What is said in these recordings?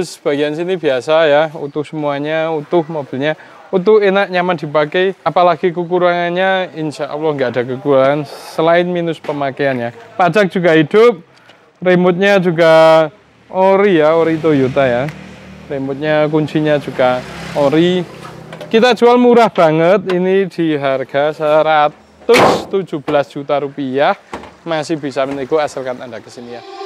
bagus bagian sini biasa ya utuh semuanya utuh mobilnya utuh enak nyaman dipakai apalagi kekurangannya insya Allah nggak ada kekurangan selain minus pemakaiannya pajak juga hidup remote-nya juga ori ya ori Toyota ya remote-nya kuncinya juga ori kita jual murah banget ini di harga 117 juta rupiah masih bisa menego asalkan Anda kesini ya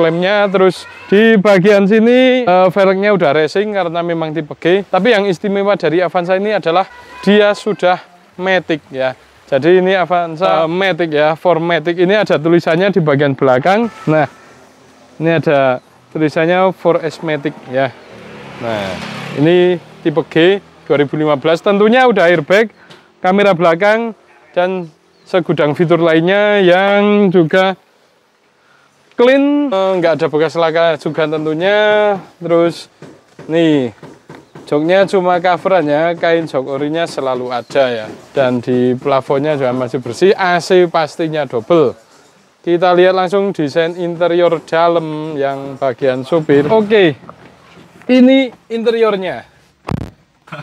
klaimnya terus di bagian sini uh, eh, velgnya udah racing karena memang tipe G tapi yang istimewa dari Avanza ini adalah dia sudah matic ya jadi ini Avanza uh, matic ya for matic ini ada tulisannya di bagian belakang nah ini ada tulisannya for S matic ya nah ini tipe G 2015 tentunya udah airbag kamera belakang dan segudang fitur lainnya yang juga clean eh, nggak ada bekas laka juga tentunya terus nih joknya cuma coverannya, kain jok orinya selalu ada ya dan di plafonnya juga masih bersih AC pastinya double kita lihat langsung desain interior dalam yang bagian supir oke ini interiornya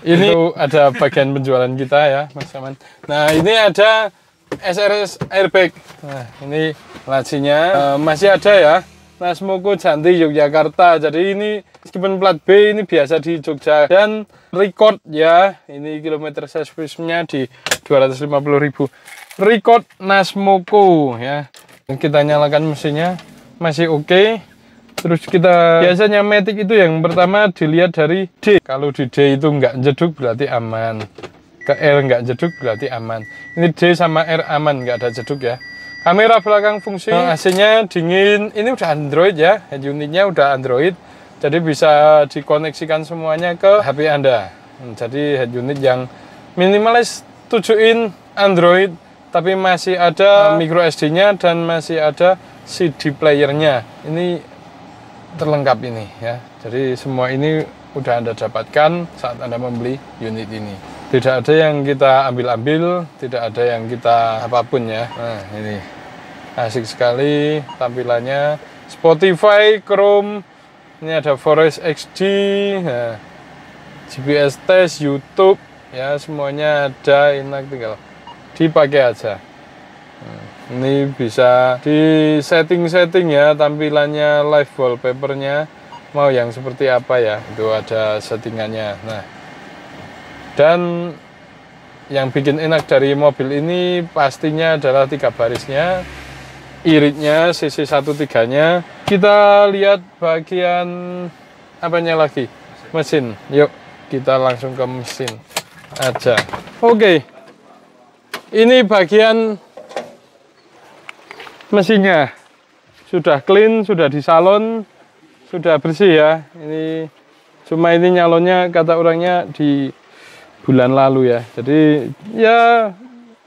ini ada bagian penjualan kita ya Mas Aman nah ini ada SRS airbag nah ini Lazinya uh, eh, masih ada ya Moko Janti Yogyakarta jadi ini meskipun plat B ini biasa di Jogja dan record ya ini kilometer servisnya di 250.000 record Moko ya Dan kita nyalakan mesinnya masih oke okay. terus kita biasanya metik itu yang pertama dilihat dari D kalau di D itu nggak jeduk berarti aman ke L nggak jeduk berarti aman ini D sama R aman nggak ada jeduk ya Kamera belakang fungsi eh, AC-nya dingin. Ini udah Android ya, head unitnya udah Android. Jadi bisa dikoneksikan semuanya ke HP Anda. Hmm, jadi head unit yang minimalis 7 in Android tapi masih ada eh. micro SD-nya dan masih ada CD player-nya. Ini terlengkap ini ya. Jadi semua ini udah Anda dapatkan saat Anda membeli unit ini. Tidak ada yang kita ambil-ambil, tidak ada yang kita apapun ya. Nah, ini asik sekali tampilannya Spotify Chrome ini ada Forest XD ya. GPS test YouTube ya semuanya ada enak tinggal dipakai aja hmm, ini bisa di setting-setting ya tampilannya live wallpapernya mau yang seperti apa ya itu ada settingannya nah dan yang bikin enak dari mobil ini pastinya adalah tiga barisnya iritnya cc 13 nya kita lihat bagian apanya lagi mesin yuk kita langsung ke mesin aja oke ini bagian mesinnya sudah clean sudah di salon sudah bersih ya ini cuma ini nyalonnya kata orangnya di bulan lalu ya jadi ya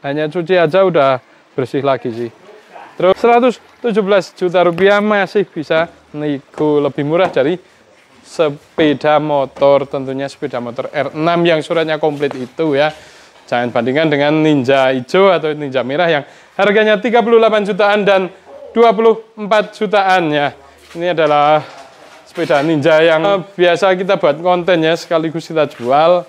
hanya cuci aja udah bersih lagi sih Terus 117 juta rupiah masih bisa nego lebih murah dari sepeda motor tentunya sepeda motor R6 yang suratnya komplit itu ya. Jangan bandingkan dengan Ninja hijau atau Ninja merah yang harganya 38 jutaan dan 24 jutaan ya. Ini adalah sepeda Ninja yang eh, biasa kita buat konten ya sekaligus kita jual.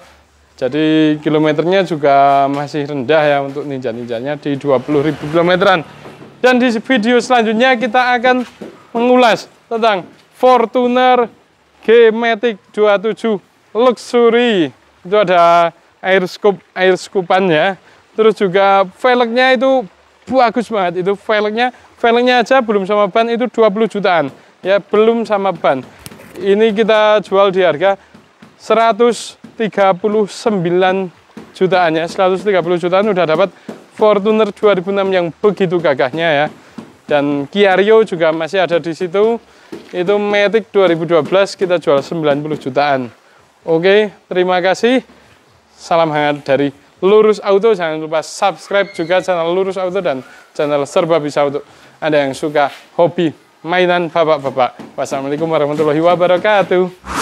Jadi kilometernya juga masih rendah ya untuk ninja-ninjanya di 20.000 kilometeran. Dan di video selanjutnya kita akan mengulas tentang Fortuner G-Matic 27 Luxury. Itu ada air scoop, air scoopannya Terus juga velgnya itu bagus banget. Itu velgnya, velgnya aja belum sama ban itu 20 jutaan. Ya, belum sama ban. Ini kita jual di harga 139 jutaan ya. 130 jutaan udah dapat Fortuner 2006 yang begitu gagahnya ya dan Kia Rio juga masih ada di situ itu Matic 2012 kita jual 90 jutaan oke terima kasih salam hangat dari Lurus Auto jangan lupa subscribe juga channel Lurus Auto dan channel Serba Bisa Auto. ada yang suka hobi mainan bapak-bapak wassalamualaikum warahmatullahi wabarakatuh